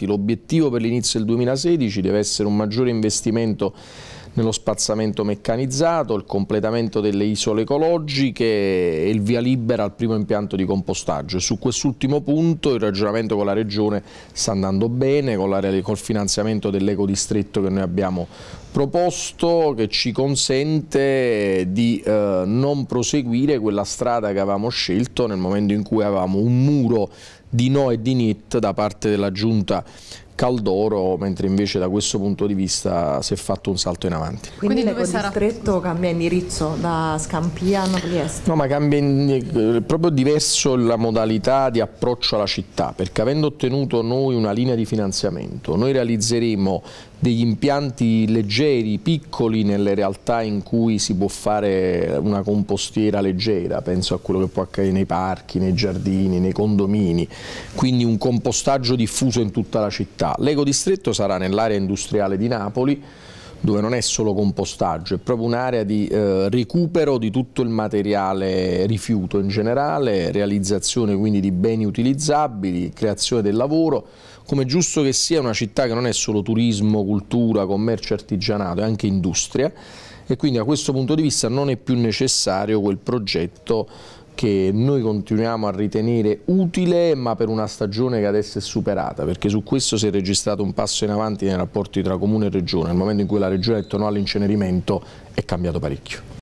importanti. L'obiettivo per l'inizio del 2016 deve essere un maggiore investimento nello spazzamento meccanizzato, il completamento delle isole ecologiche e il via libera al primo impianto di compostaggio. su quest'ultimo punto il ragionamento con la Regione sta andando bene, col con finanziamento dell'ecodistretto che noi abbiamo proposto, che ci consente di eh, non proseguire quella strada che avevamo scelto nel momento in cui avevamo un muro di no e di NIT da parte della giunta Caldoro, mentre invece da questo punto di vista si è fatto un salto in avanti. Quindi, Quindi il stretto cambia indirizzo da Scampia a Napoli Est? No, ma cambia in, eh, proprio diverso la modalità di approccio alla città, perché avendo ottenuto noi una linea di finanziamento, noi realizzeremo degli impianti leggeri, piccoli nelle realtà in cui si può fare una compostiera leggera, penso a quello che può accadere nei parchi, nei giardini, nei condomini, quindi un compostaggio diffuso in tutta la città. L'ecodistretto sarà nell'area industriale di Napoli, dove non è solo compostaggio, è proprio un'area di eh, recupero di tutto il materiale rifiuto in generale, realizzazione quindi di beni utilizzabili, creazione del lavoro, come giusto che sia una città che non è solo turismo, cultura, commercio, artigianato, è anche industria e quindi da questo punto di vista non è più necessario quel progetto che noi continuiamo a ritenere utile ma per una stagione che adesso è superata perché su questo si è registrato un passo in avanti nei rapporti tra comune e regione, nel momento in cui la regione è tornata all'incenerimento è cambiato parecchio.